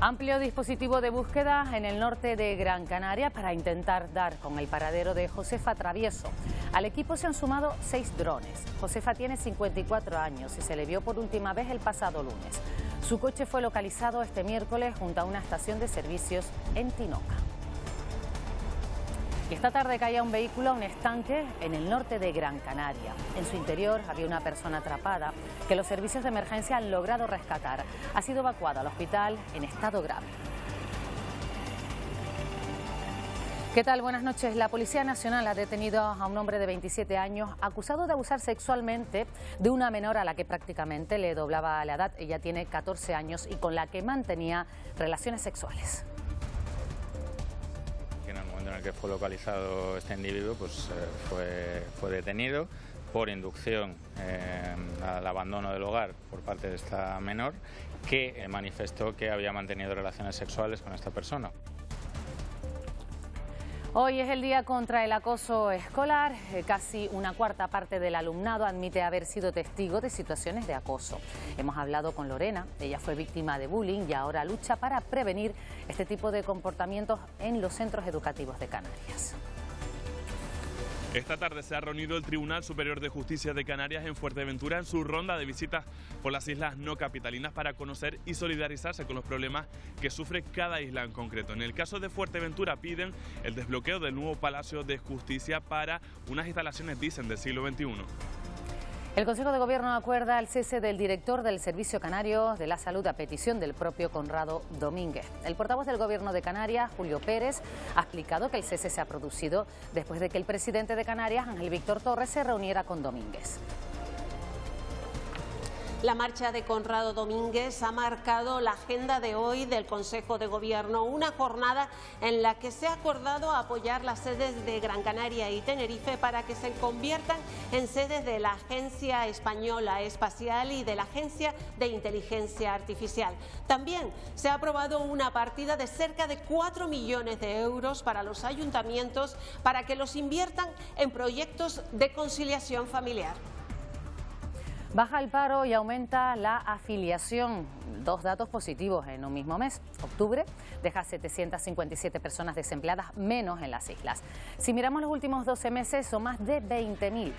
Amplio dispositivo de búsqueda en el norte de Gran Canaria para intentar dar con el paradero de Josefa Travieso. Al equipo se han sumado seis drones. Josefa tiene 54 años y se le vio por última vez el pasado lunes. Su coche fue localizado este miércoles junto a una estación de servicios en Tinoca. Esta tarde caía un vehículo a un estanque en el norte de Gran Canaria. En su interior había una persona atrapada que los servicios de emergencia han logrado rescatar. Ha sido evacuada al hospital en estado grave. ¿Qué tal? Buenas noches. La Policía Nacional ha detenido a un hombre de 27 años acusado de abusar sexualmente de una menor a la que prácticamente le doblaba la edad. Ella tiene 14 años y con la que mantenía relaciones sexuales que fue localizado este individuo pues, eh, fue, detenido por inducción eh, al abandono del hogar por parte de esta menor que eh, manifestó que había mantenido relaciones sexuales con esta persona. Hoy es el día contra el acoso escolar. Eh, casi una cuarta parte del alumnado admite haber sido testigo de situaciones de acoso. Hemos hablado con Lorena, ella fue víctima de bullying y ahora lucha para prevenir este tipo de comportamientos en los centros educativos de Canarias. Esta tarde se ha reunido el Tribunal Superior de Justicia de Canarias en Fuerteventura en su ronda de visitas por las islas no capitalinas para conocer y solidarizarse con los problemas que sufre cada isla en concreto. En el caso de Fuerteventura piden el desbloqueo del nuevo Palacio de Justicia para unas instalaciones, dicen, del siglo XXI. El Consejo de Gobierno acuerda el cese del director del Servicio Canario de la Salud a petición del propio Conrado Domínguez. El portavoz del Gobierno de Canarias, Julio Pérez, ha explicado que el cese se ha producido después de que el presidente de Canarias, Ángel Víctor Torres, se reuniera con Domínguez. La marcha de Conrado Domínguez ha marcado la agenda de hoy del Consejo de Gobierno, una jornada en la que se ha acordado apoyar las sedes de Gran Canaria y Tenerife para que se conviertan en sedes de la Agencia Española Espacial y de la Agencia de Inteligencia Artificial. También se ha aprobado una partida de cerca de 4 millones de euros para los ayuntamientos para que los inviertan en proyectos de conciliación familiar. Baja el paro y aumenta la afiliación. Dos datos positivos en un mismo mes. Octubre deja 757 personas desempleadas menos en las islas. Si miramos los últimos 12 meses, son más de 20.000.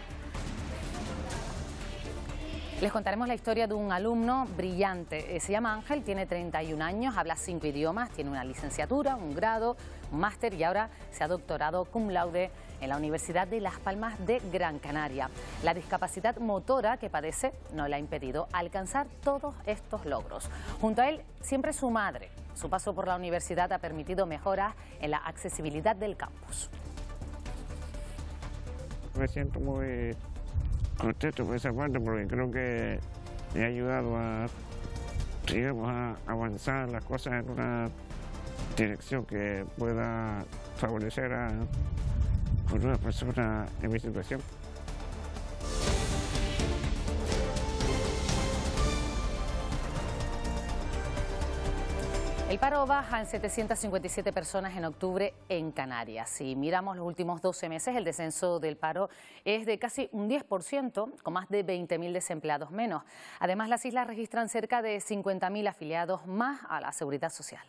Les contaremos la historia de un alumno brillante. Eh, se llama Ángel, tiene 31 años, habla cinco idiomas, tiene una licenciatura, un grado, un máster y ahora se ha doctorado cum laude en la Universidad de Las Palmas de Gran Canaria. La discapacidad motora que padece no le ha impedido alcanzar todos estos logros. Junto a él, siempre su madre. Su paso por la universidad ha permitido mejoras en la accesibilidad del campus. Me siento muy contento por esa parte porque creo que me ha ayudado a, a avanzar las cosas en una dirección que pueda favorecer a, por una persona en mi situación. El paro baja en 757 personas en octubre en Canarias. Si miramos los últimos 12 meses, el descenso del paro es de casi un 10%, con más de 20.000 desempleados menos. Además, las islas registran cerca de 50.000 afiliados más a la seguridad social.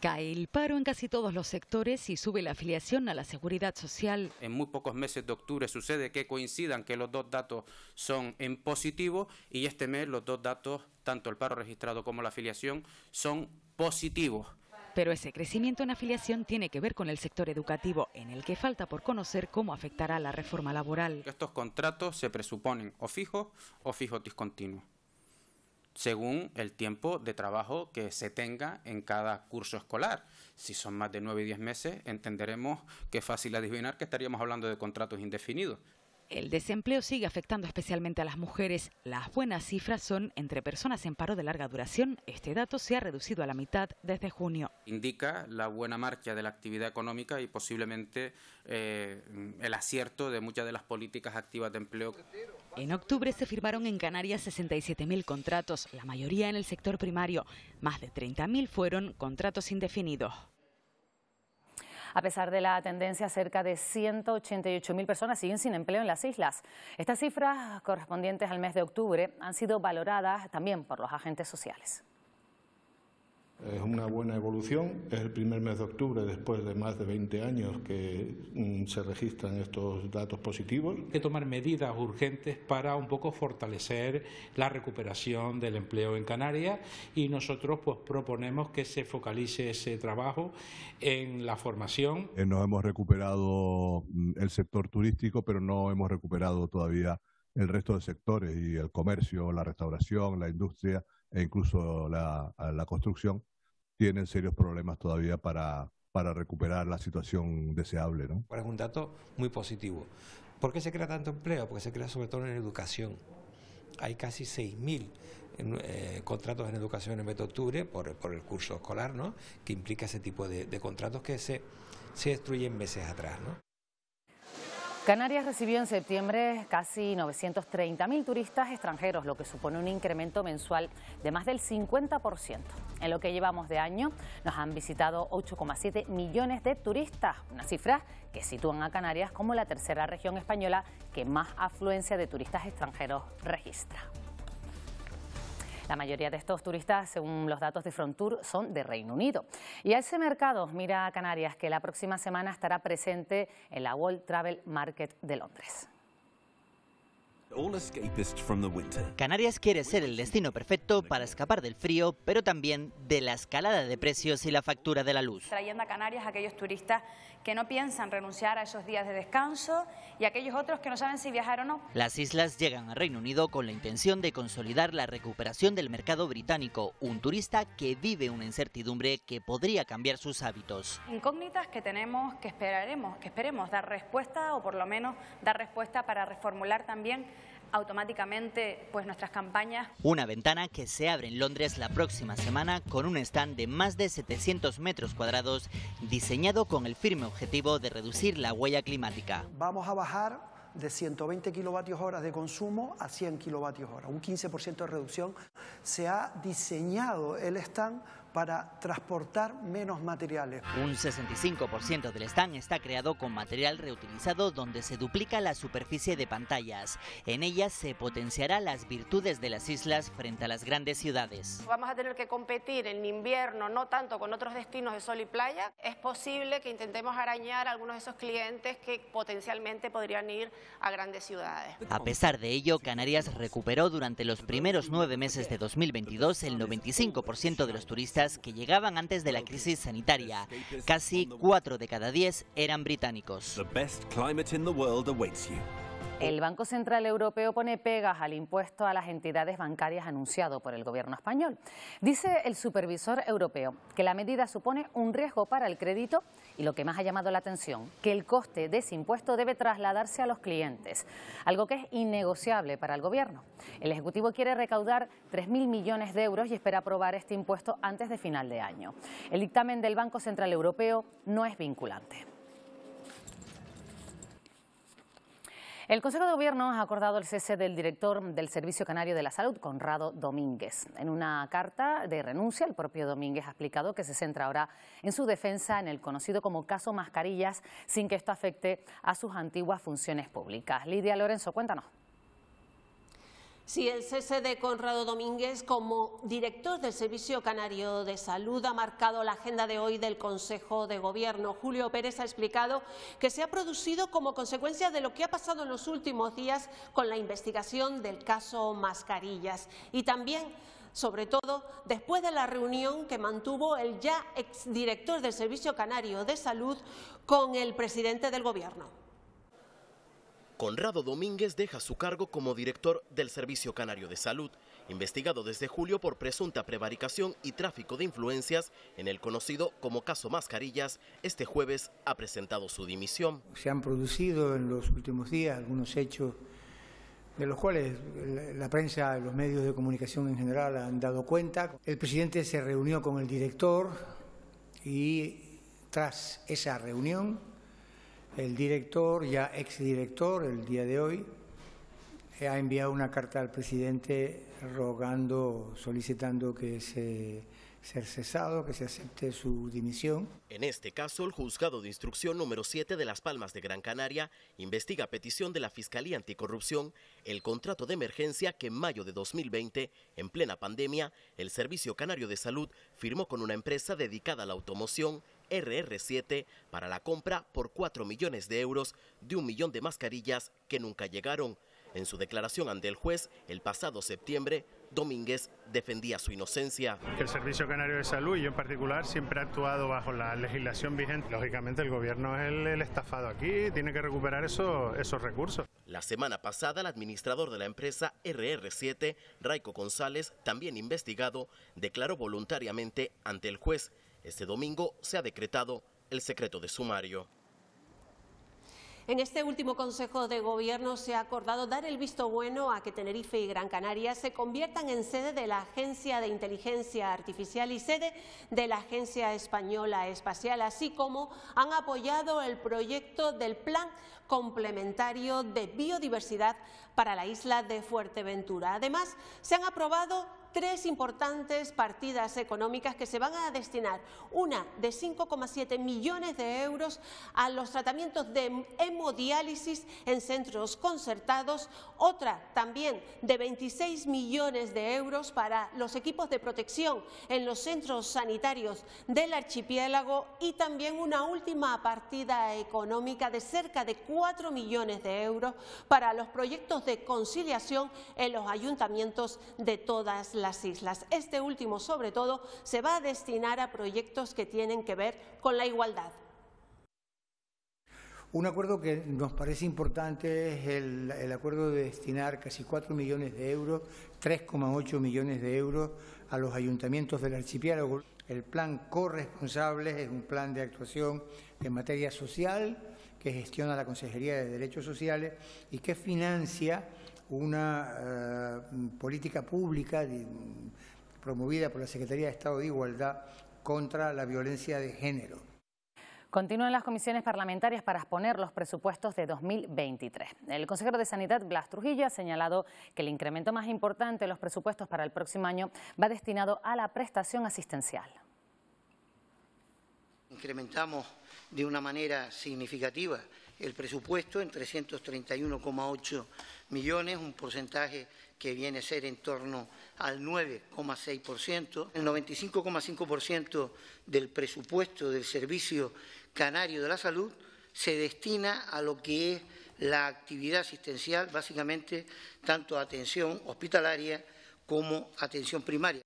Cae el paro en casi todos los sectores y sube la afiliación a la seguridad social. En muy pocos meses de octubre sucede que coincidan que los dos datos son en positivo y este mes los dos datos, tanto el paro registrado como la afiliación, son positivos. Pero ese crecimiento en afiliación tiene que ver con el sector educativo, en el que falta por conocer cómo afectará la reforma laboral. Estos contratos se presuponen o fijos o fijos discontinuos según el tiempo de trabajo que se tenga en cada curso escolar. Si son más de nueve y diez meses, entenderemos que es fácil adivinar que estaríamos hablando de contratos indefinidos. El desempleo sigue afectando especialmente a las mujeres. Las buenas cifras son entre personas en paro de larga duración. Este dato se ha reducido a la mitad desde junio. Indica la buena marcha de la actividad económica y posiblemente eh, el acierto de muchas de las políticas activas de empleo. En octubre se firmaron en Canarias 67.000 contratos, la mayoría en el sector primario. Más de 30.000 fueron contratos indefinidos. A pesar de la tendencia, cerca de 188.000 personas siguen sin empleo en las islas. Estas cifras, correspondientes al mes de octubre, han sido valoradas también por los agentes sociales. Es una buena evolución, es el primer mes de octubre después de más de 20 años que mm, se registran estos datos positivos. Hay que tomar medidas urgentes para un poco fortalecer la recuperación del empleo en Canarias y nosotros pues proponemos que se focalice ese trabajo en la formación. Eh, nos hemos recuperado mm, el sector turístico, pero no hemos recuperado todavía el resto de sectores y el comercio, la restauración, la industria e incluso la, la construcción tienen serios problemas todavía para, recuperar la situación deseable. ¿no? es un dato muy positivo. ¿Por qué se crea tanto empleo? Porque se crea sobre todo en educación. Hay casi 6.000 mil eh, eh, contratos en educación en el mes de octubre por, por, el curso escolar, ¿no? que implica ese tipo de, de contratos que se, se destruyen meses atrás. ¿no? Canarias recibió en septiembre casi 930.000 turistas extranjeros, lo que supone un incremento mensual de más del 50%. En lo que llevamos de año nos han visitado 8,7 millones de turistas, una cifra que sitúa a Canarias como la tercera región española que más afluencia de turistas extranjeros registra. La mayoría de estos turistas, según los datos de Frontour, son de Reino Unido. Y a ese mercado mira a Canarias, que la próxima semana estará presente en la World Travel Market de Londres. Canarias quiere ser el destino perfecto para escapar del frío, pero también de la escalada de precios y la factura de la luz. Trayendo Canarias aquellos turistas que no piensan renunciar a esos días de descanso y aquellos otros que no saben si viajar o no. Las islas llegan al Reino Unido con la intención de consolidar la recuperación del mercado británico, un turista que vive una incertidumbre que podría cambiar sus hábitos. Incógnitas que tenemos, que esperaremos, que esperemos dar respuesta o por lo menos dar respuesta para reformular también automáticamente pues, nuestras campañas. Una ventana que se abre en Londres la próxima semana con un stand de más de 700 metros cuadrados diseñado con el firme objetivo de reducir la huella climática. Vamos a bajar de 120 kilovatios horas de consumo a 100 kilovatios hora, un 15% de reducción. Se ha diseñado el stand para transportar menos materiales. Un 65% del stand está creado con material reutilizado donde se duplica la superficie de pantallas. En ellas se potenciará las virtudes de las islas frente a las grandes ciudades. Vamos a tener que competir en invierno, no tanto con otros destinos de sol y playa. Es posible que intentemos arañar a algunos de esos clientes que potencialmente podrían ir a grandes ciudades. A pesar de ello, Canarias recuperó durante los primeros nueve meses de 2022 el 95% de los turistas que llegaban antes de la crisis sanitaria. Casi cuatro de cada diez eran británicos. El Banco Central Europeo pone pegas al impuesto a las entidades bancarias anunciado por el gobierno español. Dice el supervisor europeo que la medida supone un riesgo para el crédito y lo que más ha llamado la atención, que el coste de ese impuesto debe trasladarse a los clientes, algo que es innegociable para el gobierno. El Ejecutivo quiere recaudar 3.000 millones de euros y espera aprobar este impuesto antes de final de año. El dictamen del Banco Central Europeo no es vinculante. El Consejo de Gobierno ha acordado el cese del director del Servicio Canario de la Salud, Conrado Domínguez. En una carta de renuncia, el propio Domínguez ha explicado que se centra ahora en su defensa en el conocido como caso mascarillas, sin que esto afecte a sus antiguas funciones públicas. Lidia Lorenzo, cuéntanos. Si el cese de Conrado Domínguez como director del Servicio Canario de Salud ha marcado la agenda de hoy del Consejo de Gobierno, Julio Pérez ha explicado que se ha producido como consecuencia de lo que ha pasado en los últimos días con la investigación del caso Mascarillas y también sobre todo después de la reunión que mantuvo el ya exdirector del Servicio Canario de Salud con el presidente del Gobierno. Conrado Domínguez deja su cargo como director del Servicio Canario de Salud, investigado desde julio por presunta prevaricación y tráfico de influencias en el conocido como caso Mascarillas, este jueves ha presentado su dimisión. Se han producido en los últimos días algunos hechos de los cuales la prensa, los medios de comunicación en general han dado cuenta. El presidente se reunió con el director y tras esa reunión el director, ya exdirector, el día de hoy, eh, ha enviado una carta al presidente rogando, solicitando que se cesado, que se acepte su dimisión. En este caso, el juzgado de instrucción número 7 de Las Palmas de Gran Canaria investiga a petición de la Fiscalía Anticorrupción el contrato de emergencia que en mayo de 2020, en plena pandemia, el Servicio Canario de Salud firmó con una empresa dedicada a la automoción RR7 para la compra por 4 millones de euros de un millón de mascarillas que nunca llegaron. En su declaración ante el juez el pasado septiembre, Domínguez defendía su inocencia. El Servicio Canario de Salud y yo en particular siempre ha actuado bajo la legislación vigente. Lógicamente el gobierno es el, estafado aquí, tiene que recuperar esos recursos. La semana pasada el administrador de la empresa RR7, Raico González, también investigado, declaró voluntariamente ante el juez este domingo se ha decretado el secreto de sumario. En este último Consejo de Gobierno se ha acordado dar el visto bueno a que Tenerife y Gran Canaria se conviertan en sede de la Agencia de Inteligencia Artificial y sede de la Agencia Española Espacial, así como han apoyado el proyecto del Plan Complementario de Biodiversidad para la isla de Fuerteventura. Además, se han aprobado tres importantes partidas económicas que se van a destinar. Una de 5,7 millones de euros a los tratamientos de hemodiálisis en centros concertados, otra también de 26 millones de euros para los equipos de protección en los centros sanitarios del archipiélago y también una última partida económica de cerca de 4 millones de euros para los proyectos de conciliación en los ayuntamientos de todas las las islas. Este último, sobre todo, se va a destinar a proyectos que tienen que ver con la igualdad. Un acuerdo que nos parece importante es el, acuerdo de destinar casi 4 millones de euros, 3,8 millones de euros a los ayuntamientos del archipiélago. El plan corresponsable es un plan de actuación en materia social que gestiona la Consejería de Derechos Sociales y que financia una eh, política pública promovida por la Secretaría de Estado de Igualdad contra la violencia de género. Continúan las comisiones parlamentarias para exponer los presupuestos de 2023. El consejero de Sanidad, Blas Trujillo, ha señalado que el incremento más importante de los presupuestos para el próximo año va destinado a la prestación asistencial. Incrementamos de una manera significativa el presupuesto en 331,8 millones, un porcentaje que viene a ser en torno al 9,6%. El 95,5% del presupuesto del Servicio Canario de la Salud se destina a lo que es la actividad asistencial, básicamente tanto atención hospitalaria como atención primaria.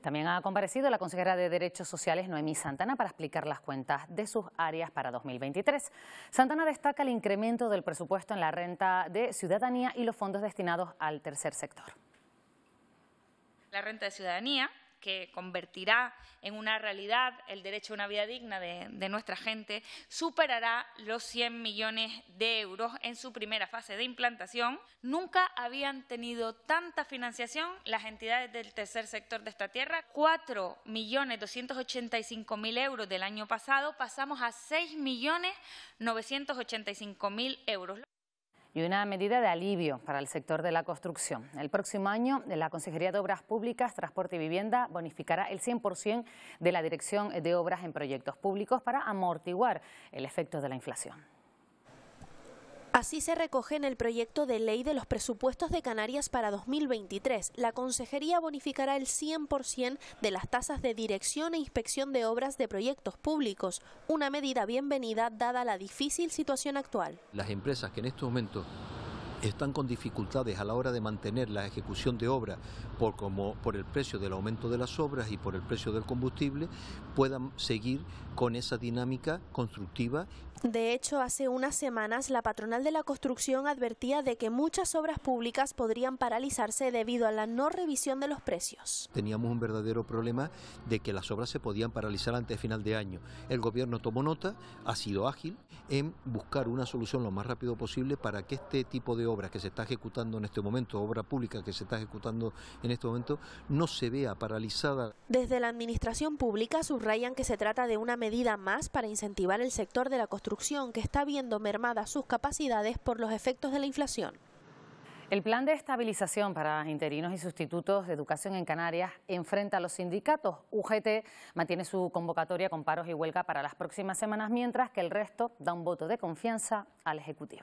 También ha comparecido la consejera de Derechos Sociales, Noemí Santana, para explicar las cuentas de sus áreas para 2023. Santana destaca el incremento del presupuesto en la renta de ciudadanía y los fondos destinados al tercer sector. La renta de ciudadanía que convertirá en una realidad el derecho a una vida digna de, nuestra gente, superará los 100 millones de euros en su primera fase de implantación. Nunca habían tenido tanta financiación las entidades del tercer sector de esta tierra. 4.285.000 millones euros del año pasado pasamos a 6.985.000 millones euros y una medida de alivio para el sector de la construcción. El próximo año, la Consejería de Obras Públicas, Transporte y Vivienda bonificará el 100% de la Dirección de Obras en Proyectos Públicos para amortiguar el efecto de la inflación. Así se recoge en el proyecto de ley de los presupuestos de Canarias para 2023. La Consejería bonificará el 100% de las tasas de dirección e inspección de obras de proyectos públicos, una medida bienvenida dada la difícil situación actual. Las empresas que en estos momentos están con dificultades a la hora de mantener la ejecución de obra por, como, por el precio del aumento de las obras y por el precio del combustible, puedan seguir con esa dinámica constructiva. De hecho, hace unas semanas la patronal de la construcción advertía de que muchas obras públicas podrían paralizarse debido a la no revisión de los precios. Teníamos un verdadero problema de que las obras se podían paralizar antes de final de año. El gobierno tomó nota, ha sido ágil en buscar una solución lo más rápido posible para que este tipo de obra que se está ejecutando en este momento, obra pública que se está ejecutando en este momento, no se vea paralizada. Desde la Administración Pública subrayan que se trata de una medida más para incentivar el sector de la construcción que está viendo mermadas sus capacidades por los efectos de la inflación. El plan de estabilización para interinos y sustitutos de educación en Canarias enfrenta a los sindicatos. UGT mantiene su convocatoria con paros y huelga para las próximas semanas, mientras que el resto da un voto de confianza al Ejecutivo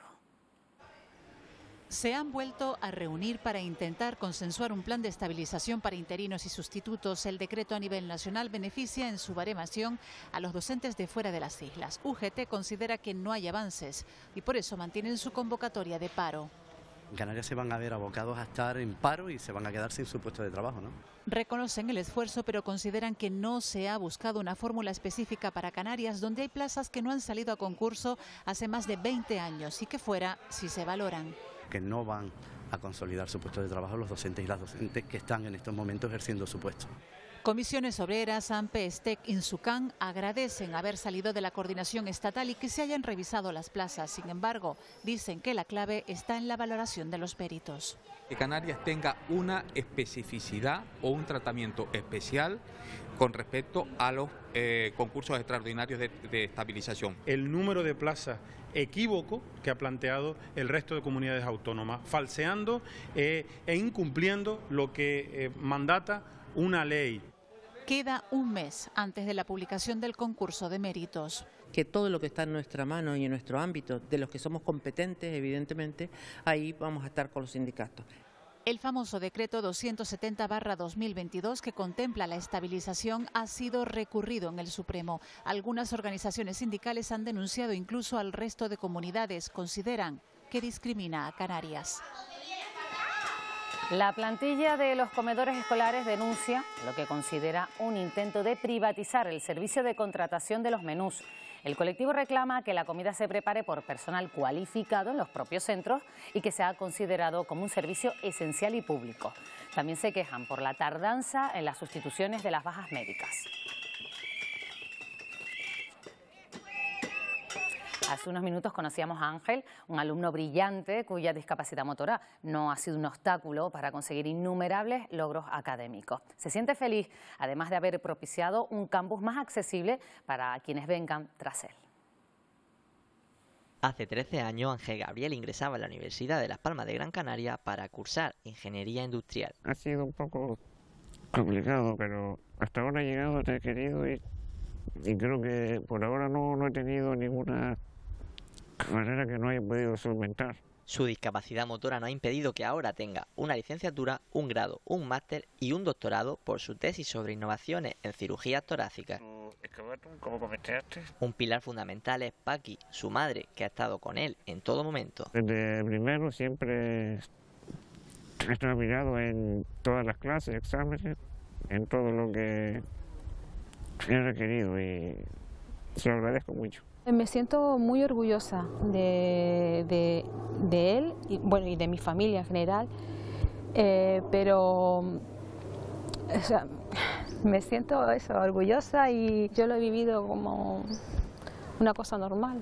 se han vuelto a reunir para intentar consensuar un plan de estabilización para interinos y sustitutos. El decreto a nivel nacional beneficia en su baremación a los docentes de fuera de las islas. UGT considera que no hay avances y por eso mantienen su convocatoria de paro. Canarias se van a ver abocados a estar en paro y se van a quedar sin su puesto de trabajo, ¿no? Reconocen el esfuerzo, pero consideran que no se ha buscado una fórmula específica para Canarias, donde hay plazas que no han salido a concurso hace más de 20 años y que fuera si se valoran que no van a consolidar su puesto de trabajo los docentes y las docentes que están en estos momentos ejerciendo su puesto. Comisiones Obreras, AMPE, STEC, INSUCAN agradecen haber salido de la coordinación estatal y que se hayan revisado las plazas. Sin embargo, dicen que la clave está en la valoración de los peritos. Que Canarias tenga una especificidad o un tratamiento especial con respecto a los eh, concursos extraordinarios de, de estabilización. El número de plazas equívoco que ha planteado el resto de comunidades autónomas, falseando eh, e incumpliendo lo que eh, mandata una ley. Queda un mes antes de la publicación del concurso de méritos. Que todo lo que está en nuestra mano y en nuestro ámbito, de los que somos competentes, evidentemente, ahí vamos a estar con los sindicatos. El famoso decreto 270-2022 que contempla la estabilización ha sido recurrido en el Supremo. Algunas organizaciones sindicales han denunciado incluso al resto de comunidades. Consideran que discrimina a Canarias. La plantilla de los comedores escolares denuncia lo que considera un intento de privatizar el servicio de contratación de los menús. El colectivo reclama que la comida se prepare por personal cualificado en los propios centros y que sea considerado como un servicio esencial y público. También se quejan por la tardanza en las sustituciones de las bajas médicas. Hace unos minutos conocíamos a Ángel, un alumno brillante cuya discapacidad motora no ha sido un obstáculo para conseguir innumerables logros académicos. Se siente feliz, además de haber propiciado un campus más accesible para quienes vengan tras él. Hace 13 años Ángel Gabriel ingresaba a la Universidad de Las Palmas de Gran Canaria para cursar Ingeniería Industrial. Ha sido un poco complicado, pero hasta ahora he llegado, te he querido y, y creo que por ahora no, no he tenido ninguna ...de manera que no haya podido solventar. Su discapacidad motora no ha impedido que ahora tenga una licenciatura, un grado, un máster y un doctorado por su tesis sobre innovaciones en cirugía torácica. Un pilar fundamental es Paqui, su madre, que ha estado con él en todo momento. Desde primero siempre estado mirado en todas las clases, exámenes, en todo lo que he requerido y se lo agradezco mucho. Eh, me siento muy orgullosa de, él y, bueno, y de mi familia en general, eh, pero me siento eso, orgullosa y yo lo he vivido como una cosa normal.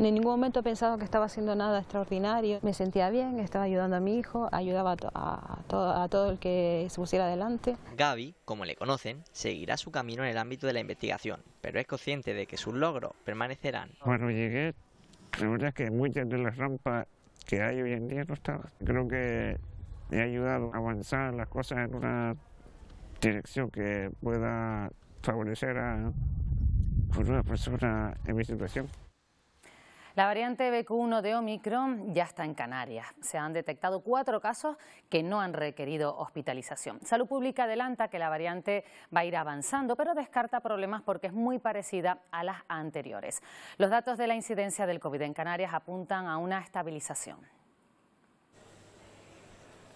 En ningún momento pensaba que estaba haciendo nada extraordinario. Me sentía bien, estaba ayudando a mi hijo, ayudaba a, todo el que se pusiera adelante. Gaby, como le conocen, seguirá su camino en el ámbito de la investigación, pero es consciente de que sus logros permanecerán. Cuando llegué, la verdad es que muchas de las rampas que hay hoy en día no estaban. Creo que me ha ayudado a avanzar las cosas en una dirección que pueda favorecer a una persona en mi situación. La variante BQ1 de Omicron ya está en Canarias. Se han detectado cuatro casos que no han requerido hospitalización. Salud Pública adelanta que la variante va a ir avanzando, pero descarta problemas porque es muy parecida a las anteriores. Los datos de la incidencia del COVID en Canarias apuntan a una estabilización.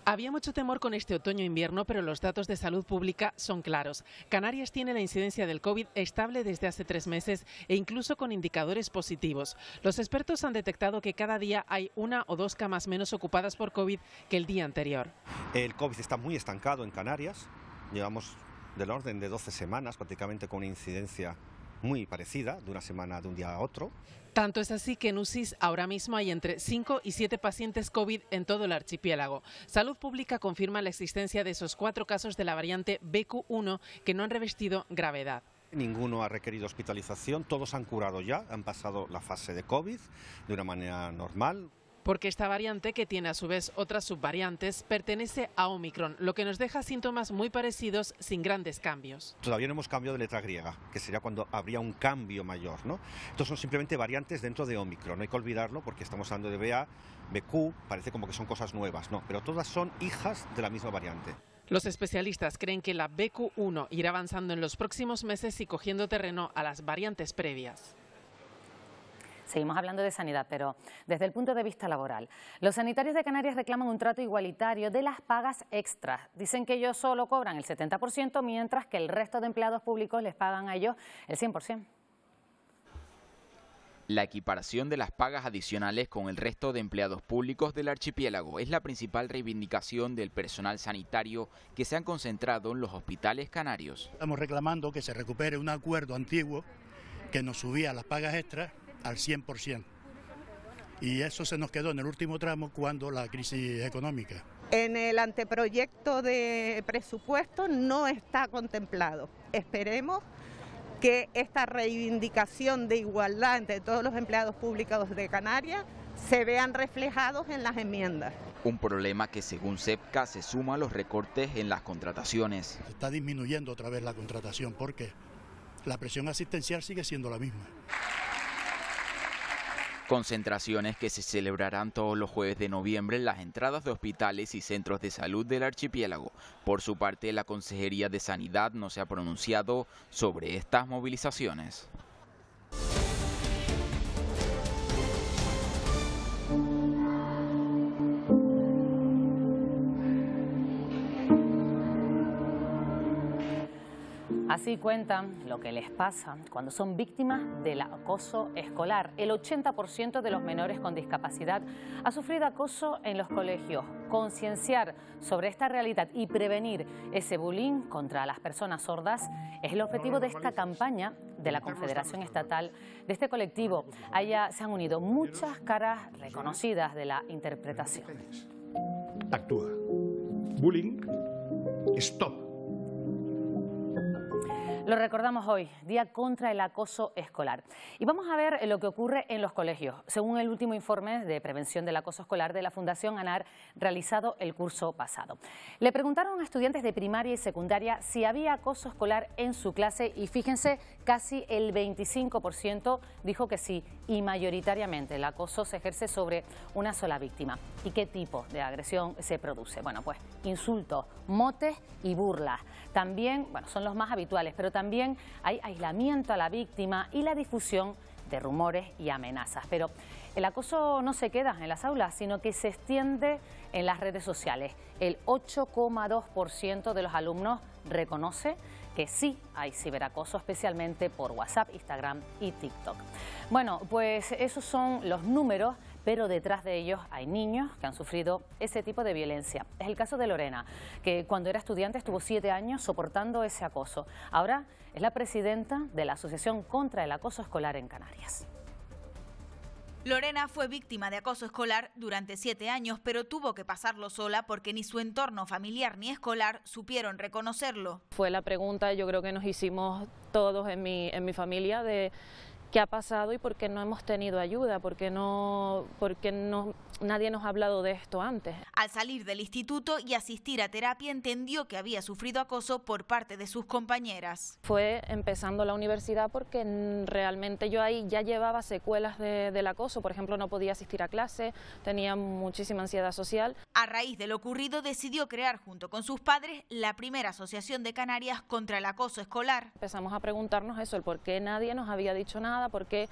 Había mucho temor con este otoño-invierno, e pero los datos de salud pública son claros. Canarias tiene la incidencia del COVID estable desde hace tres meses e incluso con indicadores positivos. Los expertos han detectado que cada día hay una o dos camas menos ocupadas por COVID que el día anterior. El COVID está muy estancado en Canarias. Llevamos del orden de 12 semanas prácticamente con una incidencia muy parecida de una semana de un día a otro. Tanto es así que en USIS ahora mismo hay entre 5 y 7 pacientes COVID en todo el archipiélago. Salud Pública confirma la existencia de esos cuatro casos de la variante BQ1 que no han revestido gravedad. Ninguno ha requerido hospitalización, todos han curado ya, han pasado la fase de COVID de una manera normal porque esta variante, que tiene a su vez otras subvariantes, pertenece a Omicron, lo que nos deja síntomas muy parecidos sin grandes cambios. Todavía no hemos cambiado de letra griega, que sería cuando habría un cambio mayor. ¿no? Estos son simplemente variantes dentro de Omicron, no hay que olvidarlo porque estamos hablando de BA, BQ, parece como que son cosas nuevas, no, pero todas son hijas de la misma variante. Los especialistas creen que la BQ1 irá avanzando en los próximos meses y cogiendo terreno a las variantes previas. Seguimos hablando de sanidad, pero desde el punto de vista laboral. Los sanitarios de Canarias reclaman un trato igualitario de las pagas extras. Dicen que ellos solo cobran el 70%, mientras que el resto de empleados públicos les pagan a ellos el 100%. La equiparación de las pagas adicionales con el resto de empleados públicos del archipiélago es la principal reivindicación del personal sanitario que se han concentrado en los hospitales canarios. Estamos reclamando que se recupere un acuerdo antiguo que nos subía las pagas extras al 100%. Y eso se nos quedó en el último tramo cuando la crisis económica. En el anteproyecto de presupuesto no está contemplado. Esperemos que esta reivindicación de igualdad entre todos los empleados públicos de Canarias se vean reflejados en las enmiendas. Un problema que según CEPCA se suma a los recortes en las contrataciones. está disminuyendo otra vez la contratación porque la presión asistencial sigue siendo la misma. Concentraciones que se celebrarán todos los jueves de noviembre en las entradas de hospitales y centros de salud del archipiélago. Por su parte, la Consejería de Sanidad no se ha pronunciado sobre estas movilizaciones. Así cuentan lo que les pasa cuando son víctimas del acoso escolar. El 80% de los menores con discapacidad ha sufrido acoso en los colegios. Concienciar sobre esta realidad y prevenir ese bullying contra las personas sordas es el objetivo de esta campaña de la Confederación Estatal de este colectivo. Allá se han unido muchas caras reconocidas de la interpretación. Actúa. Bullying. Stop lo recordamos hoy, Día contra el Acoso Escolar. Y vamos a ver lo que ocurre en los colegios. Según el último informe de prevención del acoso escolar de la Fundación ANAR, realizado el curso pasado. Le preguntaron a estudiantes de primaria y secundaria si había acoso escolar en su clase y fíjense, casi el 25% dijo que sí y mayoritariamente el acoso se ejerce sobre una sola víctima. ¿Y qué tipo de agresión se produce? Bueno, pues insultos, motes y burlas. También, bueno, son los más habituales, pero también hay aislamiento a la víctima y la difusión de rumores y amenazas. Pero el acoso no se queda en las aulas, sino que se extiende en las redes sociales. El 8,2% de los alumnos reconoce que sí hay ciberacoso, especialmente por WhatsApp, Instagram y TikTok. Bueno, pues esos son los números pero detrás de ellos hay niños que han sufrido ese tipo de violencia. Es el caso de Lorena, que cuando era estudiante estuvo siete años soportando ese acoso. Ahora es la presidenta de la Asociación contra el Acoso Escolar en Canarias. Lorena fue víctima de acoso escolar durante siete años, pero tuvo que pasarlo sola porque ni su entorno familiar ni escolar supieron reconocerlo. Fue la pregunta, yo creo que nos hicimos todos en mi, familia, de qué ha pasado y por qué no hemos tenido ayuda, por qué, no, no, nadie nos ha hablado de esto antes. Al salir del instituto y asistir a terapia entendió que había sufrido acoso por parte de sus compañeras. Fue empezando la universidad porque realmente yo ahí ya llevaba secuelas del acoso, por ejemplo no podía asistir a clase, tenía muchísima ansiedad social. A raíz de lo ocurrido decidió crear junto con sus padres la primera asociación de Canarias contra el acoso escolar. Empezamos a preguntarnos eso, el por qué nadie nos había dicho nada porque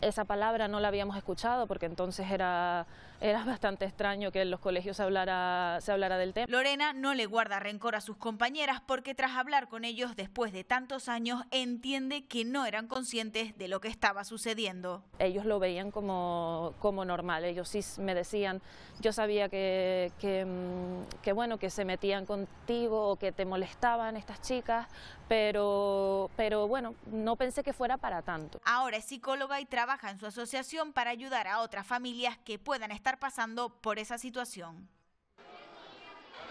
esa palabra no la habíamos escuchado porque entonces era, era bastante extraño que en los colegios se hablara, se hablara del tema. Lorena no le guarda rencor a sus compañeras porque tras hablar con ellos después de tantos años entiende que no eran conscientes de lo que estaba sucediendo. Ellos lo veían como, como normal, ellos sí me decían, yo sabía que, que, mm, bueno, que se metían contigo o que te molestaban estas chicas, pero, pero bueno, no pensé que fuera para tanto. Ahora es psicóloga y trabaja en su asociación para ayudar a otras familias que puedan estar pasando por esa situación.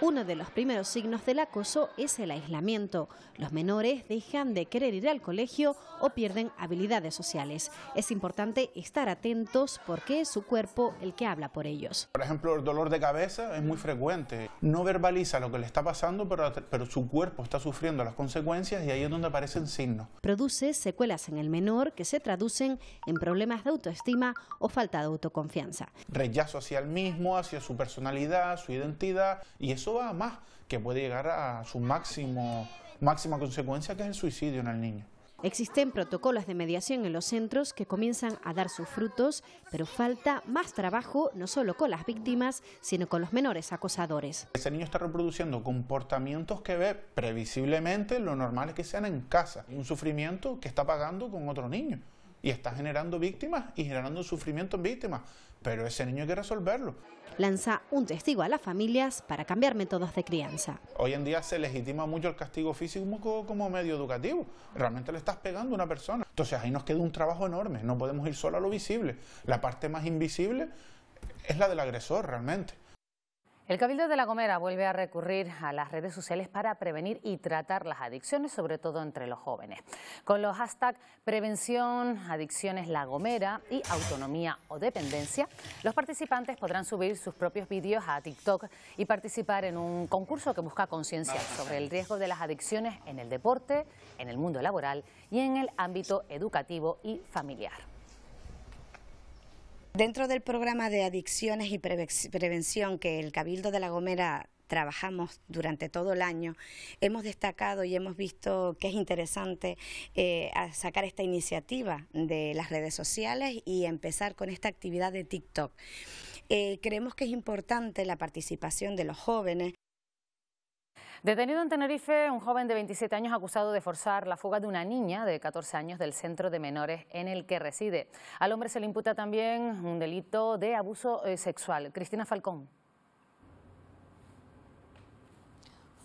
Uno de los primeros signos del acoso es el aislamiento. Los menores dejan de querer ir al colegio o pierden habilidades sociales. Es importante estar atentos porque es su cuerpo el que habla por ellos. Por ejemplo, el dolor de cabeza es muy frecuente. No verbaliza lo que le está pasando, pero, su cuerpo está sufriendo las consecuencias y ahí es donde aparecen signos. Produce secuelas en el menor que se traducen en problemas de autoestima o falta de autoconfianza. Rechazo hacia el mismo, hacia su personalidad, su identidad y eso más, que puede llegar a su máximo, máxima consecuencia, que es el suicidio en el niño. Existen protocolos de mediación en los centros que comienzan a dar sus frutos, pero falta más trabajo no solo con las víctimas, sino con los menores acosadores. Ese niño está reproduciendo comportamientos que ve previsiblemente lo normal que sean en casa, un sufrimiento que está pagando con otro niño y está generando víctimas y generando sufrimiento en víctimas, pero ese niño hay que resolverlo. Lanza un testigo a las familias para cambiar métodos de crianza. Hoy en día se legitima mucho el castigo físico como medio educativo, realmente le estás pegando a una persona. Entonces ahí nos queda un trabajo enorme, no podemos ir solo a lo visible, la parte más invisible es la del agresor realmente. El Cabildo de La Gomera vuelve a recurrir a las redes sociales para prevenir y tratar las adicciones, sobre todo entre los jóvenes. Con los hashtags Prevención, Adicciones La Gomera y Autonomía o Dependencia, los participantes podrán subir sus propios vídeos a TikTok y participar en un concurso que busca conciencia sobre el riesgo de las adicciones en el deporte, en el mundo laboral y en el ámbito educativo y familiar. Dentro del programa de adicciones y prevención que el Cabildo de La Gomera trabajamos durante todo el año, hemos destacado y hemos visto que es interesante eh, sacar esta iniciativa de las redes sociales y empezar con esta actividad de TikTok. Eh, creemos que es importante la participación de los jóvenes Detenido en Tenerife, un joven de 27 años acusado de forzar la fuga de una niña de 14 años del centro de menores en el que reside. Al hombre se le imputa también un delito de abuso eh, sexual. Cristina Falcón.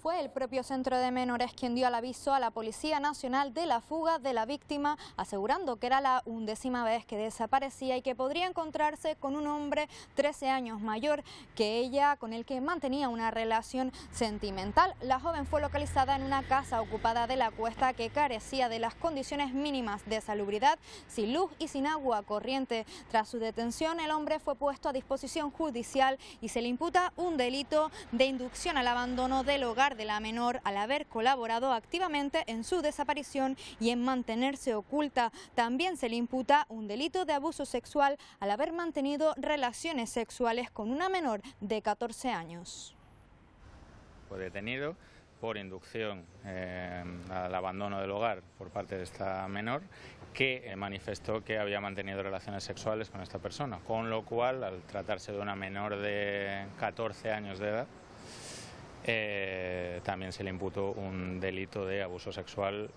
fue el propio centro de menores quien dio el aviso a la Policía Nacional de la fuga de la víctima, asegurando que era la undécima vez que desaparecía y que podría encontrarse con un hombre 13 años mayor que ella, con el que mantenía una relación sentimental. La joven fue localizada en una casa ocupada de la cuesta que carecía de las condiciones mínimas de salubridad, sin luz y sin agua corriente. Tras su detención, el hombre fue puesto a disposición judicial y se le imputa un delito de inducción al abandono del hogar de la menor al haber colaborado activamente en su desaparición y en mantenerse oculta. También se le imputa un delito de abuso sexual al haber mantenido relaciones sexuales con una menor de 14 años. Fue detenido por inducción eh, al abandono del hogar por parte de esta menor que eh, manifestó que había mantenido relaciones sexuales con esta persona, con lo cual al tratarse de una menor de 14 años de edad eh, también se le imputó un delito de abuso sexual.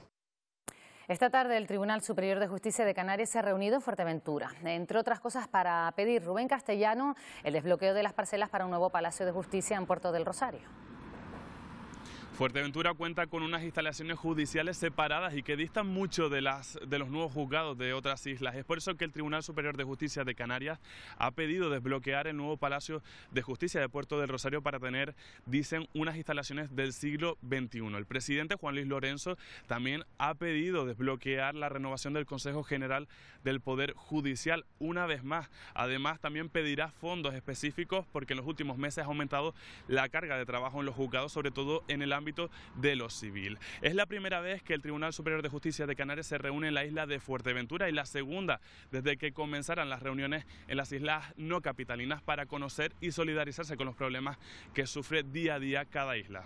Esta tarde el Tribunal Superior de Justicia de Canarias se ha reunido en Fuerteventura, entre otras cosas para pedir Rubén Castellano el desbloqueo de las parcelas para un nuevo Palacio de Justicia en Puerto del Rosario. Fuerteventura cuenta con unas instalaciones judiciales separadas y que distan mucho de, las, de los nuevos juzgados de otras islas. Es por eso que el Tribunal Superior de Justicia de Canarias ha pedido desbloquear el nuevo Palacio de Justicia de Puerto del Rosario para tener, dicen, unas instalaciones del siglo XXI. El presidente Juan Luis Lorenzo también ha pedido desbloquear la renovación del Consejo General del Poder Judicial una vez más. Además, también pedirá fondos específicos porque en los últimos meses ha aumentado la carga de trabajo en los juzgados, sobre todo en el ámbito de lo civil. Es la primera vez que el Tribunal Superior de Justicia de Canarias se reúne en la isla de Fuerteventura y la segunda desde que comenzaran las reuniones en las islas no capitalinas para conocer y solidarizarse con los problemas que sufre día a día cada isla.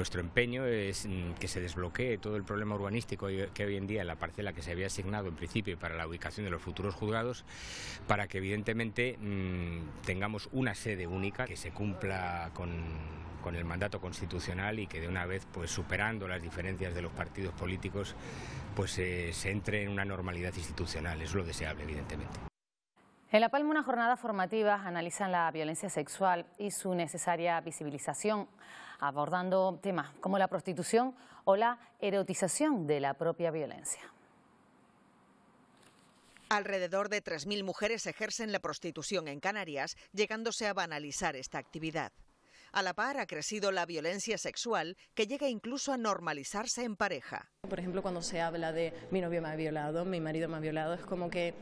Nuestro empeño es mm, que se desbloquee todo el problema urbanístico que hoy en día en la parcela que se había asignado en principio para la ubicación de los futuros juzgados, para que evidentemente mm, tengamos una sede única que se cumpla con con el mandato constitucional y que de una vez, pues superando las diferencias de los partidos políticos, pues eh, se entre en una normalidad institucional. Es lo deseable, evidentemente. En La Palma, una jornada formativa analizan la violencia sexual y su necesaria visibilización, abordando temas como la prostitución o la erotización de la propia violencia. Alrededor de 3.000 mujeres ejercen la prostitución en Canarias, llegándose a banalizar esta actividad. A la par ha crecido la violencia sexual que llega incluso a normalizarse en pareja. Por ejemplo, cuando se habla de mi novio me ha violado, mi marido me ha violado, es como que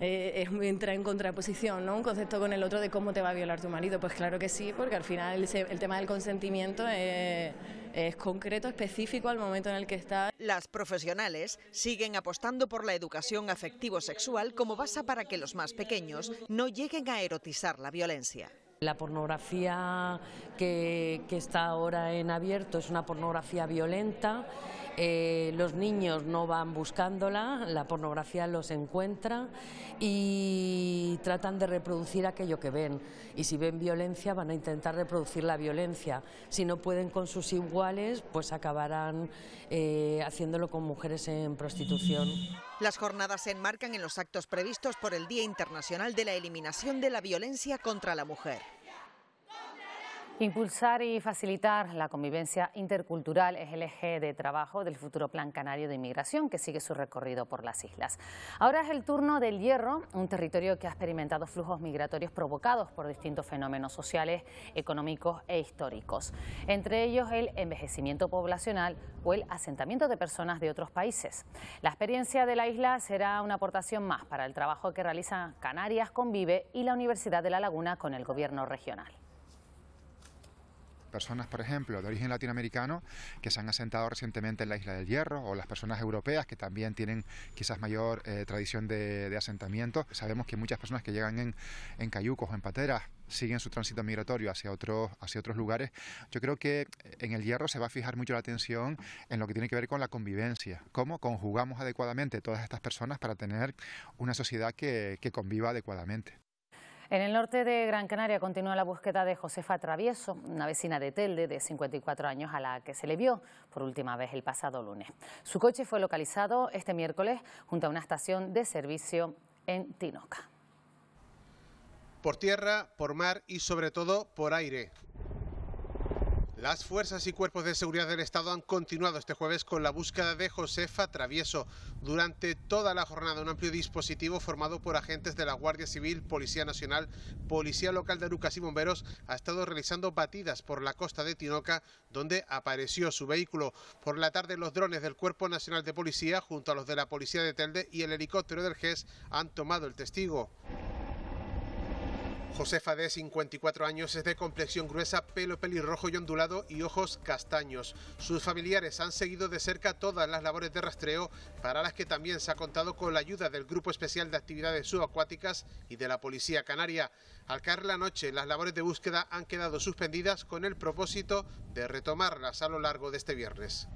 eh, entra en contraposición, ¿no? Un concepto con el otro de cómo te va a violar tu marido. Pues claro que sí, porque al final el, tema del consentimiento es, eh, es concreto, específico al momento en el que está. Las profesionales siguen apostando por la educación afectivo-sexual como base para que los más pequeños no lleguen a erotizar la violencia. La pornografía que, está ahora en abierto es una pornografía violenta eh, los niños no van buscándola, la pornografía los encuentra y tratan de reproducir aquello que ven. Y si ven violencia van a intentar reproducir la violencia. Si no pueden con sus iguales, pues acabarán eh, haciéndolo con mujeres en prostitución. Las jornadas se enmarcan en los actos previstos por el Día Internacional de la Eliminación de la Violencia contra la Mujer. Impulsar y facilitar la convivencia intercultural es el eje de trabajo del futuro Plan Canario de Inmigración que sigue su recorrido por las islas. Ahora es el turno del Hierro, un territorio que ha experimentado flujos migratorios provocados por distintos fenómenos sociales, económicos e históricos, entre ellos el envejecimiento poblacional o el asentamiento de personas de otros países. La experiencia de la isla será una aportación más para el trabajo que realizan Canarias Convive y la Universidad de La Laguna con el gobierno regional personas, por ejemplo, de origen latinoamericano que se han asentado recientemente en la isla del Hierro o las personas europeas que también tienen quizás mayor eh, tradición de, asentamiento. Sabemos que muchas personas que llegan en, cayucos o en pateras siguen su tránsito migratorio hacia otros, hacia otros lugares, yo creo que en el hierro se va a fijar mucho la atención en lo que tiene que ver con la convivencia, cómo conjugamos adecuadamente todas estas personas para tener una sociedad que conviva adecuadamente. En el norte de Gran Canaria continúa la búsqueda de Josefa Travieso, una vecina de Telde de 54 años a la que se le vio por última vez el pasado lunes. Su coche fue localizado este miércoles junto a una estación de servicio en Tinoca. Por tierra, por mar y sobre todo por aire. Las fuerzas y cuerpos de seguridad del Estado han continuado este jueves con la búsqueda de Josefa Travieso. Durante toda la jornada, un amplio dispositivo formado por agentes de la Guardia Civil, Policía Nacional, Policía Local de Lucas y Bomberos ha estado realizando batidas por la costa de Tinoca, donde apareció su vehículo. Por la tarde, los drones del Cuerpo Nacional de Policía, junto a los de la Policía de Telde y el helicóptero del GES, han tomado el testigo. Josefa, de 54 años, es de complexión gruesa, pelo pelirrojo y ondulado y ojos castaños. Sus familiares han seguido de cerca todas las labores de rastreo, para las que también se ha contado con la ayuda del Grupo Especial de Actividades Subacuáticas y de la Policía Canaria. Al caer la noche, las labores de búsqueda han quedado suspendidas con el propósito de retomarlas a lo largo de este viernes.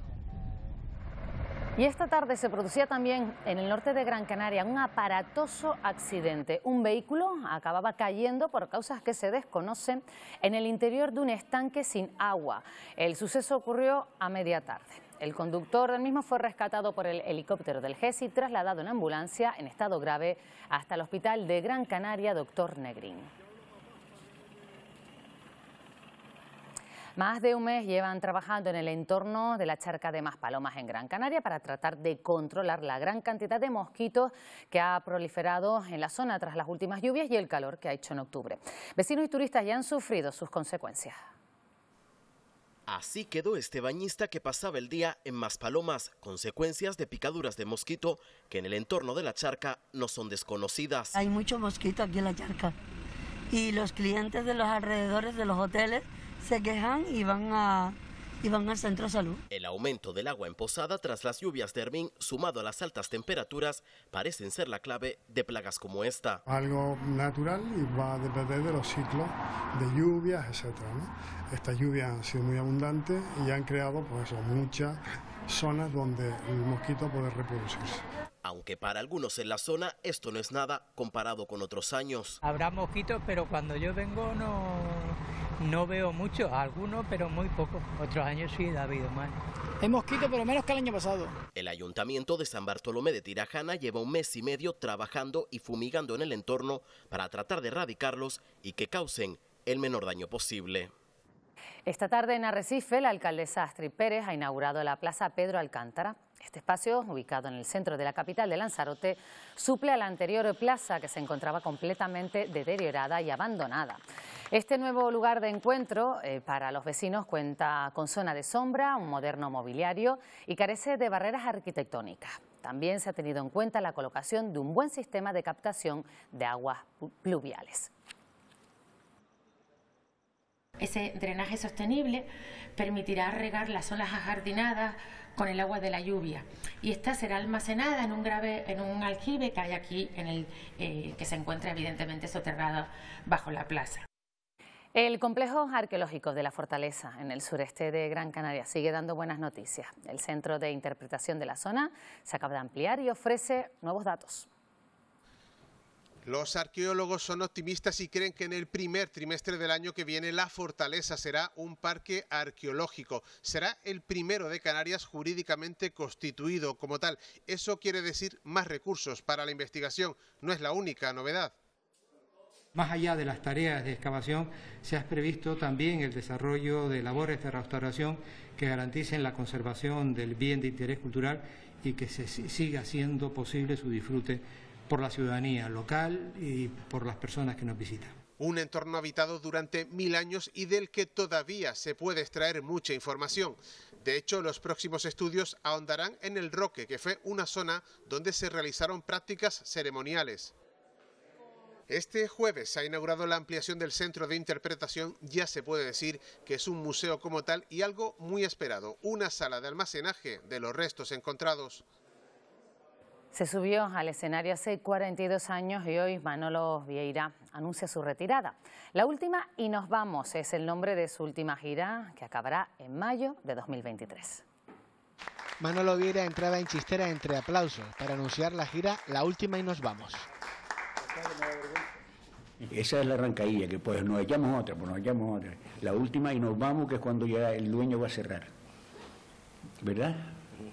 Y esta tarde se producía también en el norte de Gran Canaria un aparatoso accidente. Un vehículo acababa cayendo por causas que se desconocen en el interior de un estanque sin agua. El suceso ocurrió a media tarde. El conductor del mismo fue rescatado por el helicóptero del GESI, y trasladado en ambulancia en estado grave hasta el hospital de Gran Canaria, doctor Negrín. Más de un mes llevan trabajando en el entorno de la charca de Maspalomas en Gran Canaria para tratar de controlar la gran cantidad de mosquitos que ha proliferado en la zona tras las últimas lluvias y el calor que ha hecho en octubre. Vecinos y turistas ya han sufrido sus consecuencias. Así quedó este bañista que pasaba el día en Maspalomas, consecuencias de picaduras de mosquito que en el entorno de la charca no son desconocidas. Hay mucho mosquito aquí en la charca y los clientes de los alrededores de los hoteles se quejan y van a van al centro de salud. El aumento del agua en Posada tras las lluvias de Hermín, sumado a las altas temperaturas, parecen ser la clave de plagas como esta. Algo natural y va a depender de los ciclos de lluvias, etc. ¿no? Estas lluvias han sido muy abundantes y han creado pues, muchas zonas donde el mosquito puede reproducirse. Aunque para algunos en la zona esto no es nada comparado con otros años. Habrá mosquitos, pero cuando yo vengo no no veo mucho, algunos, pero muy pocos. Otros años sí ha habido más. Hay mosquitos, pero menos que el año pasado. El ayuntamiento de San Bartolomé de Tirajana lleva un mes y medio trabajando y fumigando en el entorno para tratar de erradicarlos y que causen el menor daño posible. Esta tarde en Arrecife, la alcaldesa Astrid Pérez ha inaugurado la Plaza Pedro Alcántara. Este espacio, ubicado en el centro de la capital de Lanzarote, suple a la anterior plaza que se encontraba completamente deteriorada y abandonada. Este nuevo lugar de encuentro eh, para los vecinos cuenta con zona de sombra, un moderno mobiliario y carece de barreras arquitectónicas. También se ha tenido en cuenta la colocación de un buen sistema de captación de aguas pluviales. Ese drenaje sostenible permitirá regar las zonas ajardinadas con el agua de la lluvia y esta será almacenada en un aljibe que hay aquí eh, que se encuentra evidentemente soterrado bajo la plaza. El complejo arqueológico de la fortaleza en el sureste de Gran Canaria sigue dando buenas noticias. El centro de interpretación de la zona se acaba de ampliar y ofrece nuevos datos. Los arqueólogos son optimistas y creen que en el primer trimestre del año que viene la fortaleza será un parque arqueológico. Será el primero de Canarias jurídicamente constituido como tal. Eso quiere decir más recursos para la investigación. No es la única novedad. Más allá de las tareas de excavación, se ha previsto también el desarrollo de labores de restauración que garanticen la conservación del bien de interés cultural y que se siga siendo posible su disfrute por la ciudadanía local y por las personas que nos visitan. Un entorno habitado durante mil años y del que todavía se puede extraer mucha información. De hecho, los próximos estudios ahondarán en el Roque, que fue una zona donde se realizaron prácticas ceremoniales. Este jueves se ha inaugurado la ampliación del centro de interpretación, ya se puede decir que es un museo como tal y algo muy esperado, una sala de almacenaje de los restos encontrados. Se subió al escenario hace 42 años y hoy Manolo Vieira anuncia su retirada. La última y nos vamos es el nombre de su última gira que acabará en mayo de 2023. Manolo Vieira entraba en chistera entre aplausos para anunciar la gira La última y nos vamos. Esa es la arrancadilla, que pues nos echamos otra, pues nos echamos otra. La última y nos vamos, que es cuando ya el dueño va a cerrar. ¿Verdad?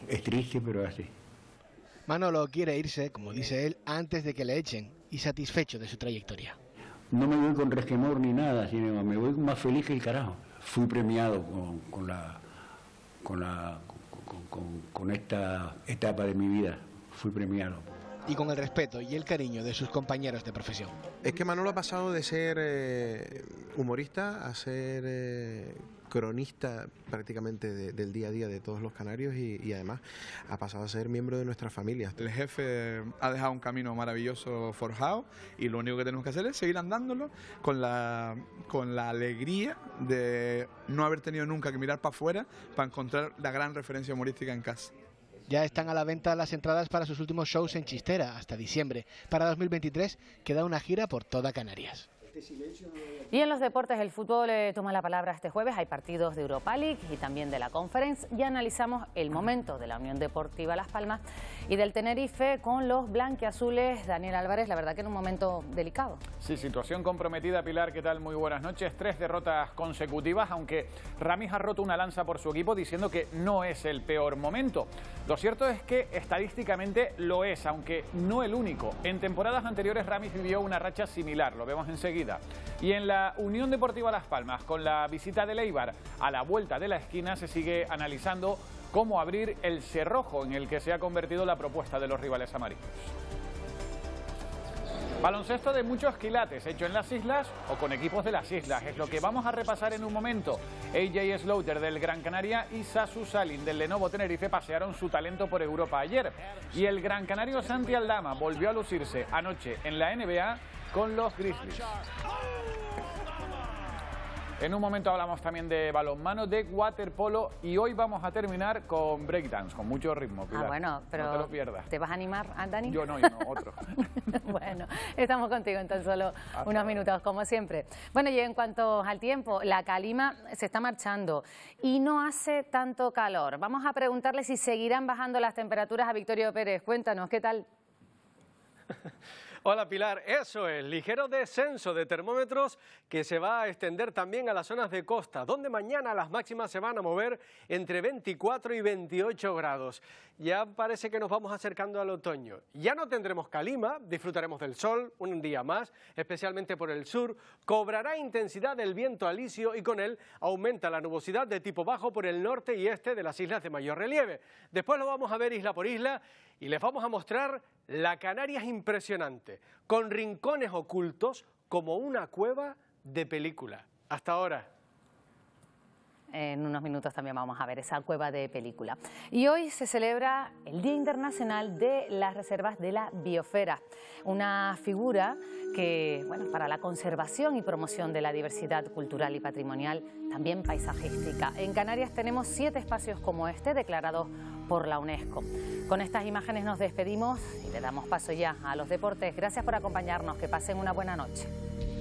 Es triste, pero así. Manolo quiere irse, como dice él, antes de que le echen y satisfecho de su trayectoria. No me voy con resquemor ni nada, sino me voy más feliz que el carajo. Fui premiado con, la, con, con esta etapa de mi vida, fui premiado y con el respeto y el cariño de sus compañeros de profesión. Es que Manolo ha pasado de ser eh, humorista a ser eh, cronista prácticamente del día a día de todos los canarios y, además ha pasado a ser miembro de nuestra familia. El jefe ha dejado un camino maravilloso forjado y lo único que tenemos que hacer es seguir andándolo con la, con la alegría de no haber tenido nunca que mirar para afuera para encontrar la gran referencia humorística en casa. Ya están a la venta las entradas para sus últimos shows en Chistera hasta diciembre. Para 2023 queda una gira por toda Canarias. Este y en los deportes, el fútbol le eh, toma la palabra este jueves. Hay partidos de Europa League y también de la Conference. Y analizamos el momento de la Unión Deportiva Las Palmas y del Tenerife con los blanquiazules. Daniel Álvarez, la verdad que en un momento delicado. Sí, situación comprometida. Pilar, ¿qué tal? Muy buenas noches. Tres derrotas consecutivas, aunque Ramis ha roto una lanza por su equipo diciendo que no es el peor momento. Lo cierto es que estadísticamente lo es, aunque no el único. En temporadas anteriores, Ramis vivió una racha similar. Lo vemos enseguida. Y en la Unión Deportiva Las Palmas, con la visita de Leibar a la vuelta de la esquina, se sigue analizando cómo abrir el cerrojo en el que se ha convertido la propuesta de los rivales amarillos. Baloncesto de muchos quilates, hecho en las islas o con equipos de las islas. Es lo que vamos a repasar en un momento. AJ Slaughter del Gran Canaria y Sasu Salin del Lenovo Tenerife pasearon su talento por Europa ayer. Y el gran canario Santi Aldama volvió a lucirse anoche en la NBA con los Grizzlies. En un momento hablamos también de balonmano, de waterpolo y hoy vamos a terminar con breakdance, con mucho ritmo. Ah, bueno, pero no te lo pierdas. ¿Te vas a animar, ah, Dani? Yo no, yo no, otro. bueno, estamos contigo en tan solo unos minutos, como siempre. Bueno, y en cuanto al tiempo, la calima se está marchando y no hace tanto calor. Vamos a preguntarle si seguirán bajando las temperaturas a Victorio Pérez. Cuéntanos, ¿qué tal? Hola Pilar, eso es, ligero descenso de termómetros que se va a extender también a las zonas de costa, donde mañana las máximas se van a mover entre 24 y 28 grados. Ya parece que nos vamos acercando al otoño. Ya no tendremos calima, disfrutaremos del sol un día más, especialmente por el sur, cobrará intensidad el viento alisio y con él aumenta la nubosidad de tipo bajo por el norte y este de las islas de mayor relieve. Después lo vamos a ver isla por isla y les vamos a mostrar la Canarias impresionante, con rincones ocultos como una cueva de película. Hasta ahora en unos minutos también vamos a ver esa cueva de película. Y hoy se celebra el Día Internacional de las Reservas de la Biosfera, una figura que, bueno, para la conservación y promoción de la diversidad cultural y patrimonial, también paisajística. En Canarias tenemos siete espacios como este declarados por la UNESCO. Con estas imágenes nos despedimos y le damos paso ya a los deportes. Gracias por acompañarnos, que pasen una buena noche.